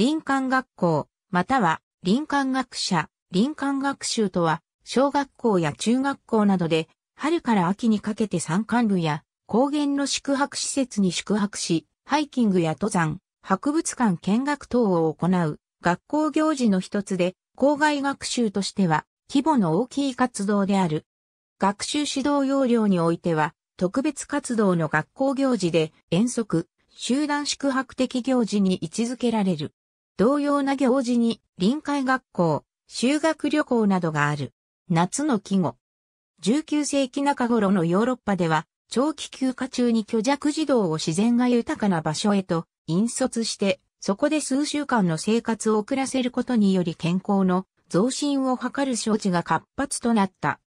林間学校、または林間学者、林間学習とは、小学校や中学校などで、春から秋にかけて山間部や高原の宿泊施設に宿泊し、ハイキングや登山、博物館見学等を行う学校行事の一つで、校外学習としては規模の大きい活動である。学習指導要領においては、特別活動の学校行事で遠足、集団宿泊的行事に位置づけられる。同様な行事に臨海学校、修学旅行などがある。夏の季語。19世紀中頃のヨーロッパでは、長期休暇中に虚弱児童を自然が豊かな場所へと引率して、そこで数週間の生活を送らせることにより健康の増進を図る招致が活発となった。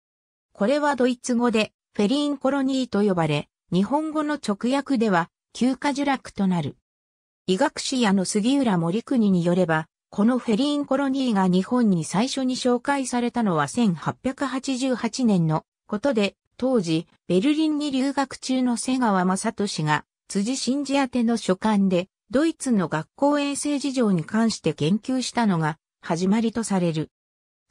これはドイツ語でフェリーンコロニーと呼ばれ、日本語の直訳では休暇受落となる。医学史屋の杉浦森国によれば、このフェリーンコロニーが日本に最初に紹介されたのは1888年のことで、当時、ベルリンに留学中の瀬川正俊が、辻真二宛の書簡で、ドイツの学校衛生事情に関して言及したのが、始まりとされる。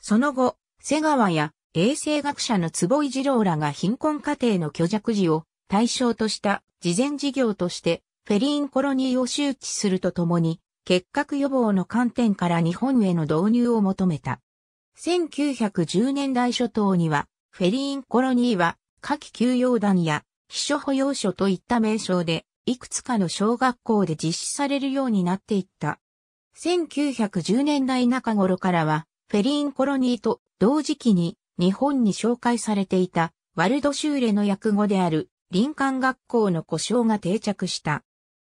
その後、瀬川や衛生学者の坪井二郎らが貧困家庭の虚弱児を対象とした事前事業としてフェリーンコロニーを周知するとともに、結核予防の観点から日本への導入を求めた。1910年代初頭には、フェリーンコロニーは、夏季休養団や、秘書保養所といった名称で、いくつかの小学校で実施されるようになっていった。1910年代中頃からは、フェリーンコロニーと同時期に日本に紹介されていたワルドシューレの訳語である林間学校の故障が定着した。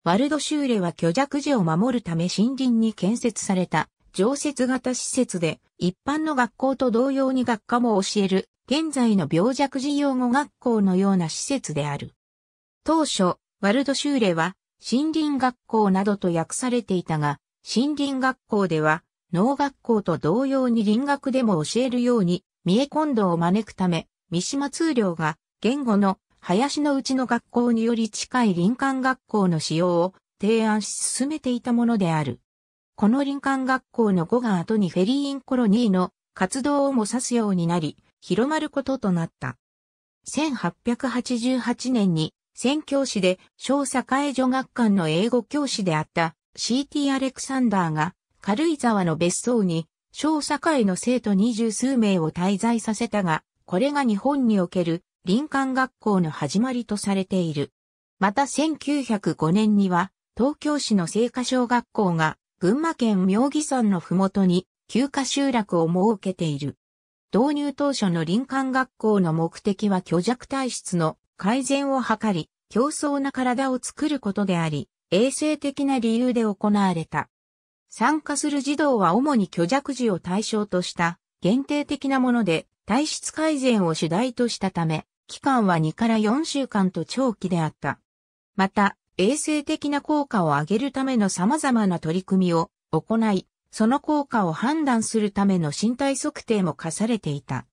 ワルドシューレは虚弱児を守るため森林に建設された常設型施設で一般の学校と同様に学科も教える現在の病弱児養護学校のような施設である。当初、ワルドシューレは森林学校などと訳されていたが、森林学校では農学校と同様に林学でも教えるように、三重今度を招くため、三島通領が言語の林のうちの学校により近い林間学校の使用を提案し進めていたものである。この林間学校の後が後にフェリーインコロニーの活動をも指すようになり、広まることとなった。1888年に宣教師で小栄女学館の英語教師であった C.T. アレクサンダーが軽井沢の別荘に小栄の生徒二十数名を滞在させたが、これが日本における林間学校の始まりとされている。また1905年には、東京市の聖火小学校が、群馬県妙義山のふもとに、休暇集落を設けている。導入当初の林間学校の目的は虚弱体質の改善を図り、競争な体を作ることであり、衛生的な理由で行われた。参加する児童は主に虚弱児を対象とした限定的なもので体質改善を主題としたため、期間は2から4週間と長期であった。また、衛生的な効果を上げるための様々な取り組みを行い、その効果を判断するための身体測定も課されていた。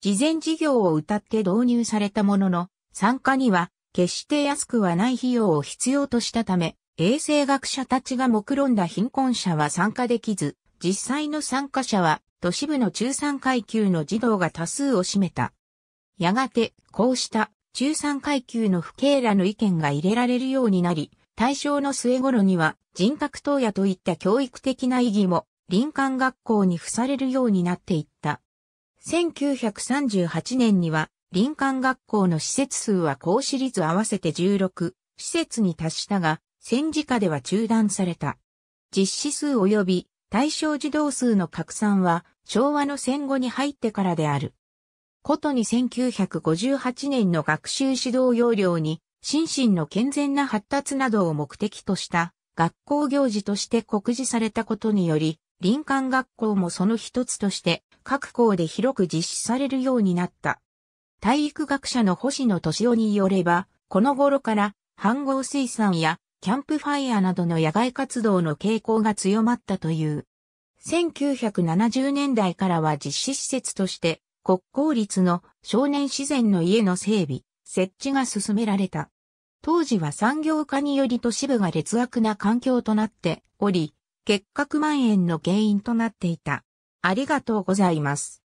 事前事業を謳って導入されたものの、参加には決して安くはない費用を必要としたため、衛生学者たちが目論んだ貧困者は参加できず、実際の参加者は都市部の中産階級の児童が多数を占めた。やがて、こうした中産階級の不敬らの意見が入れられるようになり、大正の末頃には人格投野といった教育的な意義も林間学校に付されるようになっていった。1938年には林間学校の施設数は公私立合わせて16施設に達したが、戦時下では中断された。実施数及び対象児童数の拡散は昭和の戦後に入ってからである。ことに1958年の学習指導要領に、心身の健全な発達などを目的とした学校行事として告示されたことにより、林間学校もその一つとして各校で広く実施されるようになった。体育学者の星野敏夫によれば、この頃から飯合水産やキャンプファイヤーなどの野外活動の傾向が強まったという。1970年代からは実施施設として国公立の少年自然の家の整備、設置が進められた。当時は産業化により都市部が劣悪な環境となっており、結核蔓延の原因となっていた。ありがとうございます。